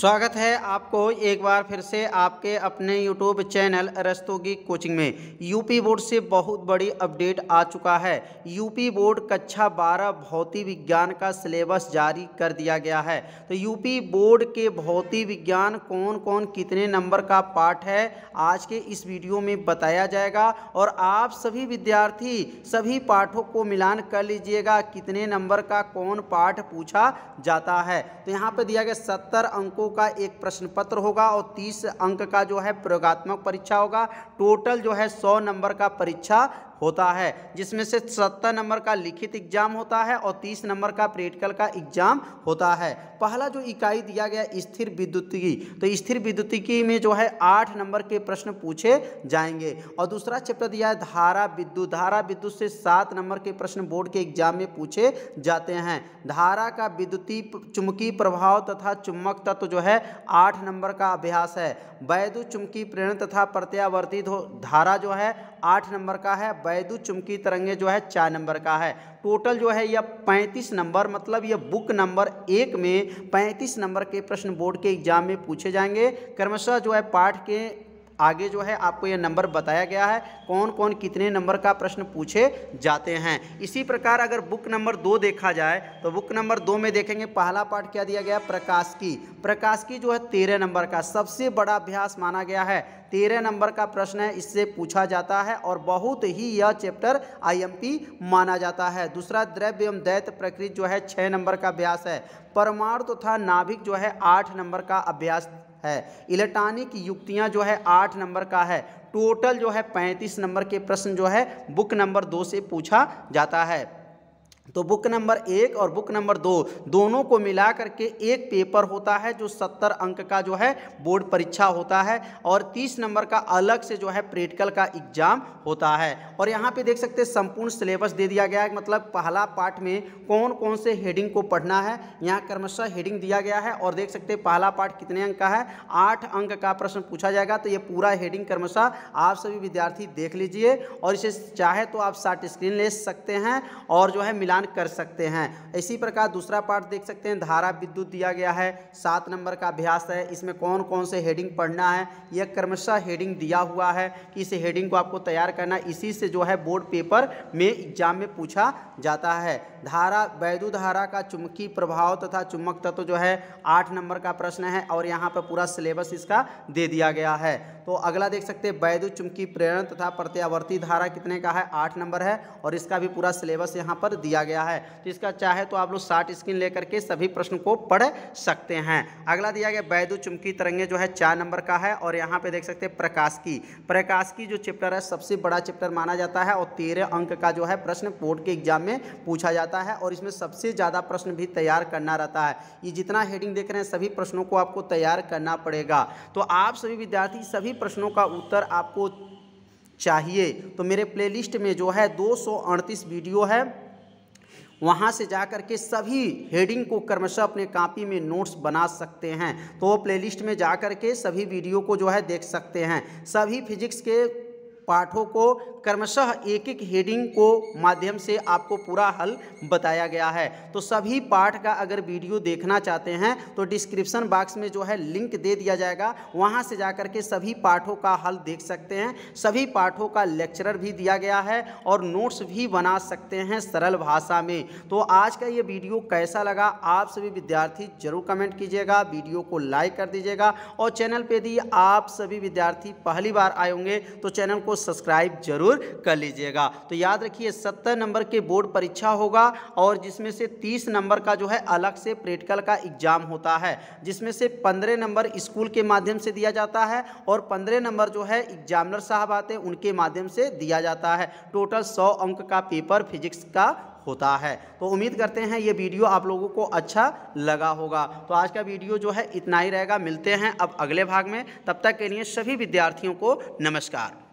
स्वागत है आपको एक बार फिर से आपके अपने यूट्यूब चैनल रस्तोगी कोचिंग में यूपी बोर्ड से बहुत बड़ी अपडेट आ चुका है यूपी बोर्ड कक्षा 12 भौतिक विज्ञान का सिलेबस जारी कर दिया गया है तो यूपी बोर्ड के भौतिक विज्ञान कौन कौन कितने नंबर का पाठ है आज के इस वीडियो में बताया जाएगा और आप सभी विद्यार्थी सभी पाठों को मिलान कर लीजिएगा कितने नंबर का कौन पाठ पूछा जाता है तो यहाँ पर दिया गया सत्तर अंकों अंकों का एक प्रश्न पत्र होगा और तीस अंक का जो है प्रयोगात्मक परीक्षा होगा टोटल जो है सौ नंबर का परीक्षा होता है जिसमें से सत्तर नंबर का लिखित एग्जाम होता है और तीस नंबर का प्रैक्टिकल का एग्जाम होता है पहला जो इकाई दिया गया स्थिर विद्युतिकी तो स्थिर विद्युतिकी में जो है आठ नंबर के प्रश्न पूछे जाएंगे और दूसरा चैप्टर दिया है धारा विद्युत धारा विद्युत से सात नंबर के प्रश्न बोर्ड के एग्जाम में पूछे जाते हैं धारा का विद्युती चुंबकीय प्रभाव तथा चुम्बक तत्व तो जो है आठ नंबर का अभ्यास है वैद्युत चुमकी प्रेरण तथा प्रत्यावर्तित धारा जो है आठ नंबर का है वैदु चुमकी तरंगे जो है चार नंबर का है टोटल जो है यह पैंतीस नंबर मतलब यह बुक नंबर एक में पैंतीस नंबर के प्रश्न बोर्ड के एग्जाम में पूछे जाएंगे क्रमशः जो है पाठ के आगे जो है आपको यह नंबर बताया गया है कौन कौन कितने नंबर का प्रश्न पूछे जाते हैं इसी प्रकार अगर बुक नंबर दो देखा जाए तो बुक नंबर दो में देखेंगे पहला पाठ क्या दिया गया प्रकाश की प्रकाश की जो है तेरह नंबर का सबसे बड़ा अभ्यास माना गया है तेरह नंबर का प्रश्न है इससे पूछा जाता है और बहुत ही यह चैप्टर आईएमपी माना जाता है दूसरा द्रव्य एवं दैत प्रकृति जो है छः नंबर का अभ्यास है परमाणु तथा तो नाभिक जो है आठ नंबर का अभ्यास है इलेक्ट्रॉनिक युक्तियां जो है आठ नंबर का है टोटल जो है पैंतीस नंबर के प्रश्न जो है बुक नंबर दो से पूछा जाता है तो बुक नंबर एक और बुक नंबर दो दोनों को मिला करके एक पेपर होता है जो सत्तर अंक का जो है बोर्ड परीक्षा होता है और तीस नंबर का अलग से जो है प्रैक्टिकल का एग्जाम होता है और यहाँ पे देख सकते हैं संपूर्ण सिलेबस दे दिया गया है मतलब पहला पार्ट में कौन कौन से हेडिंग को पढ़ना है यहाँ क्रमशः हेडिंग दिया गया है और देख सकते पहला पार्ट कितने अंक का है आठ अंक का प्रश्न पूछा जाएगा तो ये पूरा हेडिंग क्रमशः आप सभी विद्यार्थी देख लीजिए और इसे चाहे तो आप शार्ट स्क्रीन ले सकते हैं और जो है मिला प्रदान कर सकते हैं इसी प्रकार दूसरा पार्ट देख सकते हैं धारा विद्युत दिया गया है सात नंबर का अभ्यास है इसमें कौन कौन से हेडिंग पढ़ना है यह क्रमशः हेडिंग दिया हुआ है कि इस हेडिंग को आपको तैयार करना इसी से जो है बोर्ड पेपर में एग्जाम में पूछा जाता है धारा वैद्युत धारा का चुंबकीय प्रभाव तथा चुम्बक तत्व तो जो है आठ नंबर का प्रश्न है और यहाँ पर पूरा सिलेबस इसका दे दिया गया है तो अगला देख सकते हैं वैद्युत चुमकी प्रेरण तथा प्रत्यावर्ती धारा कितने का है आठ नंबर है और इसका भी पूरा सिलेबस यहाँ पर दिया गया है तो इसका चाहे तो आप लोग शार्ट स्क्रीन लेकर के सभी प्रश्न को पढ़ सकते हैं अगला दिया गया बैदु चुमकी तरंगे जो है चार नंबर का है और यहाँ पे देख सकते हैं प्रकाश की प्रकाश की जो चैप्टर है सबसे बड़ा चैप्टर माना जाता है और तेरह अंक का जो है प्रश्न बोर्ड के एग्जाम में पूछा जाता है और इसमें सबसे ज़्यादा प्रश्न भी तैयार करना रहता है ये जितना हेडिंग देख रहे हैं सभी प्रश्नों को आपको तैयार करना पड़ेगा तो आप सभी विद्यार्थी सभी प्रश्नों का उत्तर आपको चाहिए तो मेरे प्लेलिस्ट में जो है दो वीडियो है वहाँ से जा कर के सभी हेडिंग को क्रमशः अपने कापी में नोट्स बना सकते हैं तो वो प्लेलिस्ट में जा कर के सभी वीडियो को जो है देख सकते हैं सभी फिजिक्स के पाठों को क्रमशः एक एक हेडिंग को माध्यम से आपको पूरा हल बताया गया है तो सभी पाठ का अगर वीडियो देखना चाहते हैं तो डिस्क्रिप्शन बॉक्स में जो है लिंक दे दिया जाएगा वहाँ से जा के सभी पाठों का हल देख सकते हैं सभी पाठों का लेक्चरर भी दिया गया है और नोट्स भी बना सकते हैं सरल भाषा में तो आज का ये वीडियो कैसा लगा आप सभी विद्यार्थी जरूर कमेंट कीजिएगा वीडियो को लाइक कर दीजिएगा और चैनल पे यदि आप सभी विद्यार्थी पहली बार आए होंगे तो चैनल को सब्सक्राइब जरूर कर लीजिएगा तो याद रखिए सत्तर नंबर के बोर्ड परीक्षा होगा और जिसमें से तीस नंबर का जो है अलग से प्रैक्टिकल का एग्जाम होता है जिसमें से पंद्रह नंबर स्कूल के माध्यम से दिया जाता है और पंद्रह नंबर जो है एग्जामिनर साहब आते हैं उनके माध्यम से दिया जाता है टोटल सौ अंक का पेपर फिजिक्स का होता है तो उम्मीद करते हैं ये वीडियो आप लोगों को अच्छा लगा होगा तो आज का वीडियो जो है इतना ही रहेगा मिलते हैं अब अगले भाग में तब तक के लिए सभी विद्यार्थियों को नमस्कार